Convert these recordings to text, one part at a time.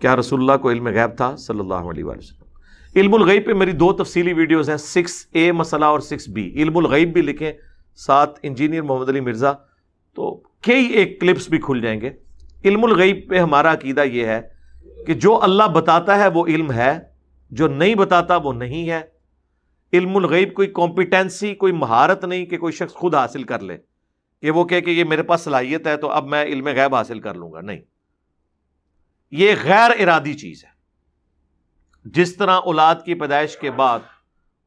क्या रसुल्ला को इल्म गैब था सल्लल्लाहु अलैहि वसल्लम इल्मुल पे मेरी दो तफसीली वीडियोस हैं सिक्स ए मसला और सिक्स बी इल्मुल भी लिखें साथ इंजीनियर मोहम्मद अली मिर्ज़ा तो कई एक क्लिप्स भी खुल जाएंगे इल्मुल पे हमारा अकीदा ये है कि जो अल्लाह बताता है वो इल्म है जो नहीं बताता वो नहीं है इल्मुल कोई कॉम्पिटेंसी कोई महारत नहीं कि कोई शख्स खुद हासिल कर ले कि वो कह के ये मेरे पास सलाहियत है तो अब मैं इल्म गैब हासिल कर लूँगा नहीं ये गैर इरादी चीज़ है जिस तरह औलाद की पैदाइश के बाद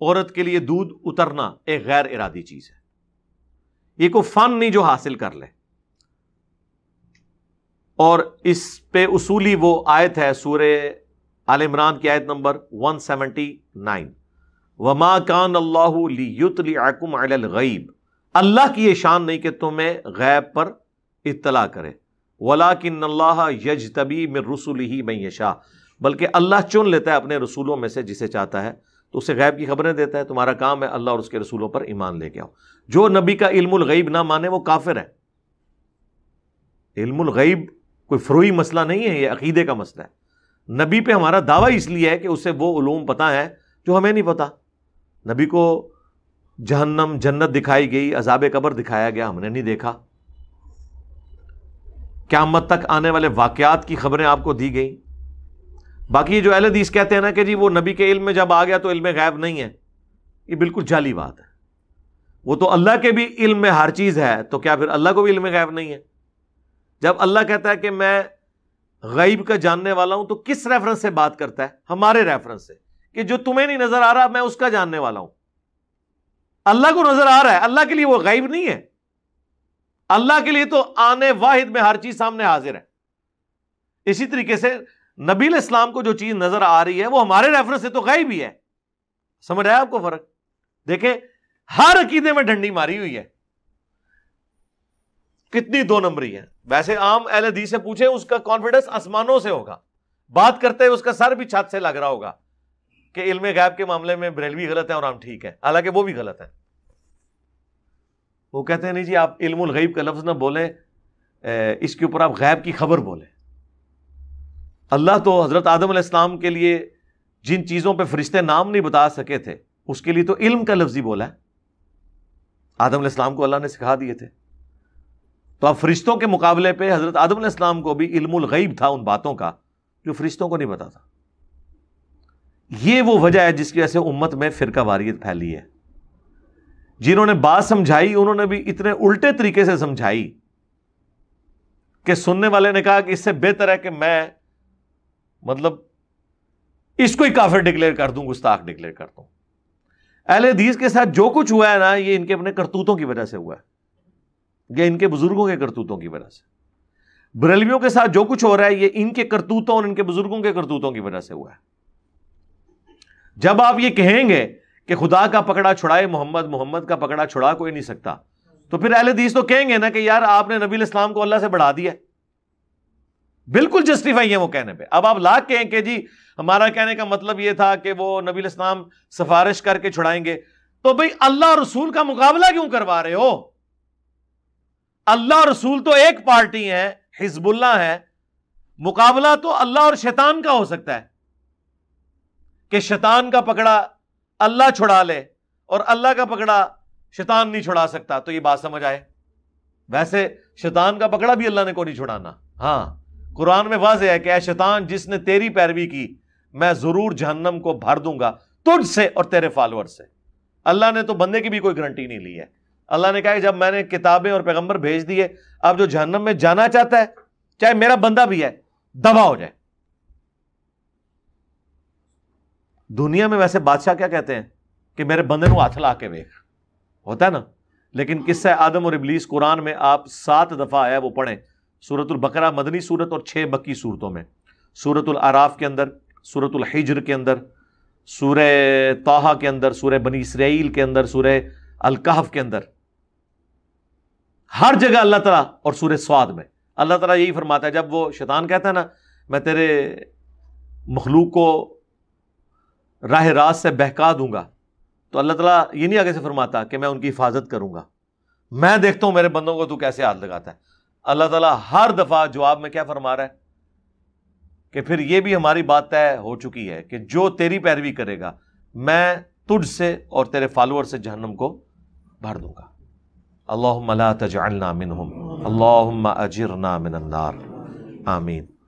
औरत के लिए दूध उतरना एक गैर इरादी चीज़ है ये को फ़न नहीं जो हासिल कर ले और इस पे उसूली वो आयत है सूर्य आल इमरान की आयत नंबर 179 वमा कान अल्लाकुम गईब अल्लाह की ये शान नहीं कि तुम्हें गैब पर इतला करे वला किन्नल्लाह यज तबी में रसूल ही मैं यशा बल्कि अल्लाह चुन लेता है अपने रसूलों में से जिसे चाहता है तो उसे गैब की खबरें देता है तुम्हारा काम है अल्लाह और उसके रसूलों पर ईमान लेके आओ जो नबी का इल्मुलगैब ना माने वो काफिर है इल्मुलगैब कोई फ्रोई मसला नहीं है यह अकीदे का मसला है नबी पे हमारा दावा इसलिए है कि उसे वो ूम पता है जो हमें नहीं पता नबी को जहन्नम जन्नत दिखाई गई अजाब कबर दिखाया गया हमने नहीं देखा क्या मत तक आने वाले वाक़ात की खबरें आपको दी गई बाकी जो अहलदीस कहते हैं ना कि जी वो नबी के इल्म में जब आ गया तो इल्म गायब नहीं है ये बिल्कुल जाली बात है वो तो अल्लाह के भी इल्म में हर चीज़ है तो क्या फिर अल्लाह को भी इल्म गायब नहीं है जब अल्लाह कहता है कि मैं गईब का जानने वाला हूं तो किस रेफरेंस से बात करता है हमारे रेफरेंस से कि जो तुम्हें नहीं नजर आ रहा मैं उसका जानने वाला हूं अल्लाह को नजर आ रहा है अल्लाह के लिए वो गईब नहीं है अल्लाह के लिए तो आने वाहिद में हर चीज सामने हाजिर है इसी तरीके से नबील इस्लाम को जो चीज नजर आ रही है वो हमारे रेफरेंस से तो गई भी है समझ आया आपको फर्क देखें हर अकीदे में ढंडी मारी हुई है कितनी दो नंबरी है वैसे आम एल हदी से पूछे उसका कॉन्फिडेंस आसमानों से होगा बात करते हुए उसका सर भी छत से लग रहा होगा कि इल्म गैब के मामले में ब्रेलवी गलत है और हम ठीक है हालांकि वो भी गलत है वो कहते हैं नहीं जी आप इल्मुल गैब का लफ्ज़ ना बोले इसके ऊपर आप गैब की खबर बोले अल्लाह तो हज़रत आदम इस्लाम के लिए जिन चीज़ों पर फरिश्ते नाम नहीं बता सके थे उसके लिए तो इल्म का लफ्ज़ ही बोला है आदम इस्लाम को अल्लाह ने सिखा दिए थे तो आप फरिश्तों के मुकाबले पर हज़रत आदम सलाम को भी इल्मुल गैब था उन बातों का जो फरिश्तों को नहीं बताता ये वो वजह है जिसकी वजह से उम्मत में फ़िरका वारियत फैली है जिन्होंने बात समझाई उन्होंने भी इतने उल्टे तरीके से समझाई कि सुनने वाले ने कहा कि इससे बेहतर है कि मैं मतलब इसको ही काफिर डिक्लेयर कर दूं गुस्ताख डिक्लेयर कर दूं अहल हदीस के साथ जो कुछ हुआ है ना ये इनके अपने करतूतों की वजह से हुआ है या इनके बुजुर्गों के करतूतों की वजह से बरेलवियों के साथ जो कुछ हो रहा है ये इनके करतूतों और इनके बुजुर्गों के करतूतों की वजह से हुआ है जब आप ये कहेंगे कि खुदा का पकड़ा छुड़ाए मोहम्मद मोहम्मद का पकड़ा छुड़ा कोई नहीं सकता तो फिर अहल दीस तो कहेंगे ना कि यार आपने नबी इस्लाम को अल्लाह से बढ़ा दिया बिल्कुल जस्टिफाई है वो कहने पे अब आप लाख कहें कि जी हमारा कहने का मतलब ये था कि वो नबी इस्लाम सिफारिश करके छुड़ाएंगे तो भाई अल्लाह रसूल का मुकाबला क्यों करवा रहे हो अल्लाह रसूल तो एक पार्टी है हिजबुल्ला है मुकाबला तो अल्लाह और शैतान का हो सकता है कि शैतान का पकड़ा अल्लाह छुड़ा ले और अल्लाह का पकड़ा शैतान नहीं छुड़ा सकता तो ये बात समझ आए वैसे शैतान का पकड़ा भी अल्लाह ने को नहीं छुड़ाना हाँ कुरान में वाज है कि शैतान जिसने तेरी पैरवी की मैं जरूर जहन्नम को भर दूंगा तुझसे और तेरे फॉलोअर से अल्लाह ने तो बंदे की भी कोई गारंटी नहीं ली है अल्लाह ने कहा कि जब मैंने किताबें और पैगंबर भेज दिए अब जो जहन्नम में जाना चाहता है चाहे मेरा बंदा भी है दबा हो जाए दुनिया में वैसे बादशाह क्या कहते हैं कि मेरे बंदे को हाथ ला के वेख होता है ना लेकिन किस्सा आदम और इबलीस कुरान में आप सात दफ़ा आया वो पढ़ें सूरत बकरा मदनी सूरत और छह बक्की सूरतों में सूरत आराफ के अंदर सूरतुल हिजर के अंदर सूर तोहा के अंदर सूर बनी इसराइल के अंदर सूर अलकाफ के अंदर हर जगह अल्लाह तला और सूर स्वाद में अल्लाह तला यही फरमाता है जब वो शैतान कहता है ना मैं तेरे मखलूक को राह रात से बहका दूंगा तो अल्लाह तला ये नहीं आगे से फरमाता कि मैं उनकी हिफाजत करूंगा मैं देखता हूं मेरे बंदों को तू कैसे हाथ लगाता है अल्लाह तला हर दफ़ा जवाब में क्या फरमा रहा है कि फिर यह भी हमारी बात तय हो चुकी है कि जो तेरी पैरवी करेगा मैं तुझसे और तेरे फॉलोअर से जहन्नम को भर दूंगा अल्लाह तजालना मिन अल्लाह अजर नामिनार आमीन